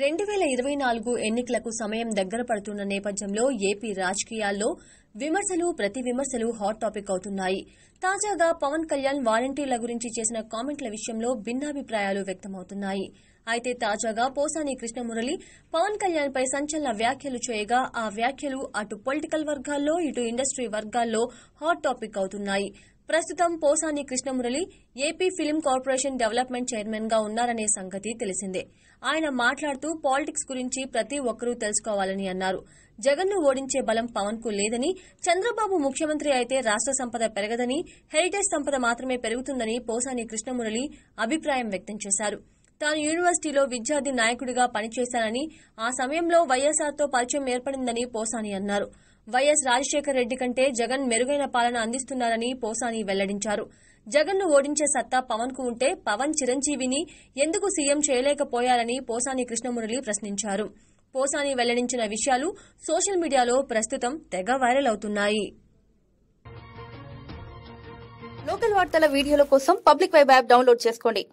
రెండు వేల ఇరవై నాలుగు ఎన్నికలకు సమయం దగ్గర పడుతున్న నేపథ్యంలో ఏపీ రాజకీయాల్లో విమర్శలు ప్రతి విమర్శలు హాట్ టాపిక్ అవుతున్నాయి తాజాగా పవన్ కళ్యాణ్ వాలంటీర్ల గురించి చేసిన కామెంట్ల విషయంలో భిన్నాభిప్రాయాలు వ్యక్తమవుతున్నాయి అయితే తాజాగా పోసాని కృష్ణమురళి పవన్ కళ్యాణ్ పై సంచలన వ్యాఖ్యలు చేయగా ఆ వ్యాఖ్యలు అటు పొలిటికల్ వర్గాల్లో ఇటు ఇండస్ట్రీ వర్గాల్లో హాట్ టాపిక్ అవుతున్నాయి ప్రస్తుతం Posani Krishna Murali AP film corporation development chairman గా ఉన్నారనే సంగతి తెలిసిందే ఆయన మాట్లాడుతూ పాలిటిక్స్ గురించి ప్రతి ఒక్కరూ తెలుసుకోవాలని అన్నారు జగన్ను ఓడించే బలం పవన్ కు లేదని చంద్రబాబు ముఖ్యమంత్రి అయితే రాష్ట సంపద పెరగదని హెరిటేజ్ సంపద మాత్రమే పెరుగుతుందని పోసాని కృష్ణమురళి అభిప్రాయం వ్యక్తం చేశారు తాను యూనివర్సిటీలో విద్యార్థి నాయకుడిగా పనిచేశానని ఆ సమయంలో వైఎస్ఆర్తో పరిచయం ఏర్పడిందని పోసాని అన్నారు వైఎస్ రాజశేఖర రెడ్డి కంటే జగన్ మెరుగైన పాలన అందిస్తున్నారని పోసాని వెల్లడించారు జగన్ను ఓడించే సత్తా పవన్ కు ఉంటే పవన్ చిరంజీవిని ఎందుకు సీఎం చేయలేకపోయారని పోసాని కృష్ణమురళి ప్రశ్నించారు పోసాని వెల్లడించిన విషయాలు సోషల్ మీడియాలో ప్రస్తుతం తెగ వైరల్ అవుతున్నాయి లోకల్ వార్తల వీడియోల కోసం పబ్లిక్ వైబ్ యాప్ డౌన్లోడ్ చేసుకోండి